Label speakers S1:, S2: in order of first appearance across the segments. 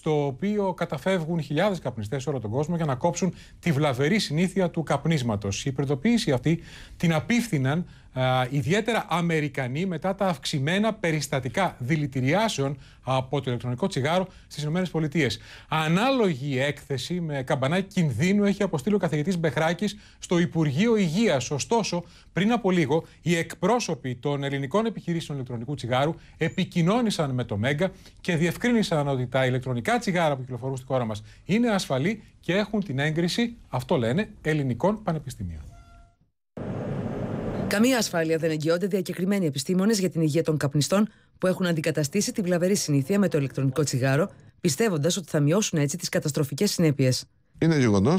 S1: στο οποίο καταφεύγουν χιλιάδες καπνιστές όλο τον κόσμο για να κόψουν τη βλαβερή συνήθεια του καπνίσματος. Η προειδοποίηση αυτή την απίφθηναν ιδιαίτερα Αμερικανοί μετά τα αυξημένα περιστατικά δηλητηριάσεων από το ηλεκτρονικό τσιγάρο στις ΗΠΑ. Ανάλογη έκθεση με καμπανάκι κινδύνου έχει αποστείλει ο καθηγητής Μπεχράκης στο Υπουργείο Υγείας. Ωστόσο, πριν από λίγο, οι εκπρόσωποι των ελληνικών επιχειρήσεων ηλεκτρονικού τσιγάρου επικοινώνησαν με το ΜΕΓΑ και διευκρίνησαν ότι τα ηλεκτρονικά τσιγάρα που κυκλοφορούν στη χώρα μας είναι ασφαλή και έχουν την έγκριση, αυτό λένε, ελληνικών πανεπιστημίων.
S2: Καμία ασφάλεια δεν εγγυώνται διακεκριμένοι επιστήμονες για την υγεία των καπνιστών που έχουν αντικαταστήσει τη βλαβερή συνήθεια με το ηλεκτρονικό τσιγάρο, πιστεύοντας ότι θα μειώσουν έτσι τις καταστροφικές συνέπειες.
S3: Είναι γεγονός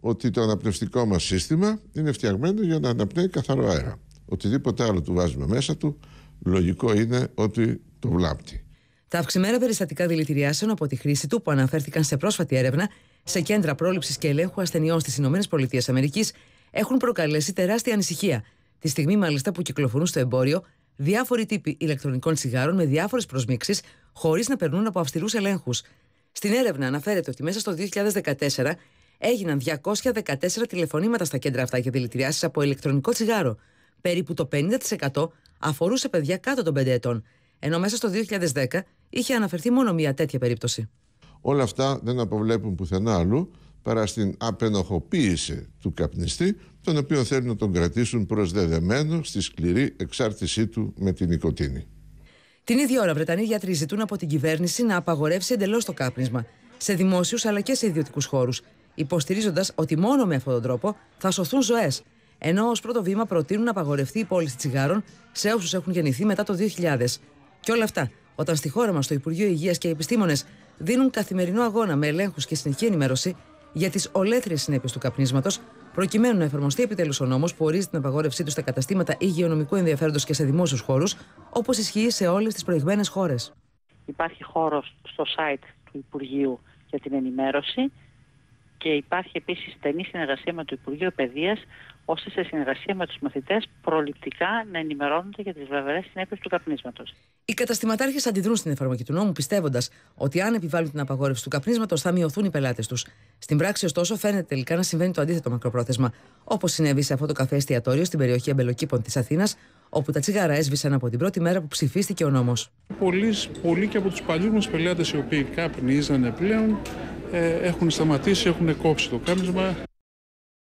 S3: ότι το αναπνευστικό μας σύστημα είναι φτιαγμένο για να αναπνέει καθαρό αέρα. Οτιδήποτε άλλο του βάζουμε μέσα του, λογικό είναι ότι το βλάπτει.
S2: Τα αυξημένα περιστατικά δηλητηριάσεων από τη χρήση του που αναφέρθηκαν σε πρόσφατη έρευνα σε κέντρα πρόληψης και ελέγχου ασθενειών στις ΗΠΑ έχουν προκαλέσει τεράστια ανησυχία Τη στιγμή μάλιστα που κυκλοφορούν στο εμπόριο διάφοροι τύποι ηλεκτρονικών τσιγάρων με διάφορες προσμίξεις, χωρίς να περνούν από αυστηρούς ελέγχους. Στην έρευνα αναφέρεται ότι μέσα στο 2014 έγιναν 214 τηλεφωνήματα στα κέντρα αυτά για δηλητηριάσεις από ηλεκτρονικό τσιγάρο. Περίπου το 50% αφορούσε παιδιά κάτω των 5 ετών, ενώ μέσα στο 2010 είχε αναφερθεί μόνο μία τέτοια περίπτωση.
S3: Όλα αυτά δεν αποβλέπουν πουθενά αλλού παρά στην απενοχοποίηση του καπνιστή, τον οποίο θέλουν να τον κρατήσουν προσδεδεμένο στη σκληρή εξάρτησή του με την νοικοτήνη.
S2: Την ίδια ώρα, Βρετανοί γιατροί ζητούν από την κυβέρνηση να απαγορεύσει εντελώς το κάπνισμα σε δημόσιους αλλά και σε ιδιωτικούς χώρους, υποστηρίζοντας ότι μόνο με αυτόν τον τρόπο θα σωθούν ζωές. Ενώ ως πρώτο βήμα προτείνουν να απαγορευτεί η πώληση τσιγάρων σε όσους έχουν γεννηθεί μετά το 2000. Και όλα αυτά, όταν στη χώρα μας το Υπουργείο Υγείας και οι επιστήμονες δίνουν καθημερινό αγώνα με ελέγχους και συνεχή ενημέρωση για τις ολέθριες συνέπειες του καπνίσματος, προκειμένου να εφαρμοστεί επιτέλους ο νόμος που ορίζει την απαγόρευσή τους στα καταστήματα υγειονομικού ενδιαφέροντος και σε δημόσιους χώρους, όπως ισχύει σε όλες τις προηγμένες χώρες. Υπάρχει χώρος στο site του Υπουργείου για την ενημέρωση και υπάρχει επίσης στενή συνεργασία με το Υπουργείο Παιδείας ώστε σε συνεργασία με τους μαθητές προληπτικά να ενημερώνονται για τις βαβερές συνέπειες του καπνίσματος. Οι καταστηματάρχες αντιδρούν στην εφαρμογή του νόμου πιστεύοντας ότι αν επιβάλλουν την απαγόρευση του καπνίσματος θα μειωθούν οι πελάτες τους. Στην πράξη ωστόσο φαίνεται τελικά να συμβαίνει το αντίθετο μακροπρόθεσμα όπως συνέβη σε αυτό το καφέ εστιατόριο στην περιοχή Αμπελοκήπων της Αθήνας, όπου τα τσιγάρα έσβησαν από την πρώτη μέρα που ψηφίστηκε ο νόμος.
S1: Πολλοί, πολλοί και από τους παλιούς πελάτες οι οποίοι καπνίζανε πλέον ε, έχουν σταματήσει, έχουν κόψει το κάμισμα.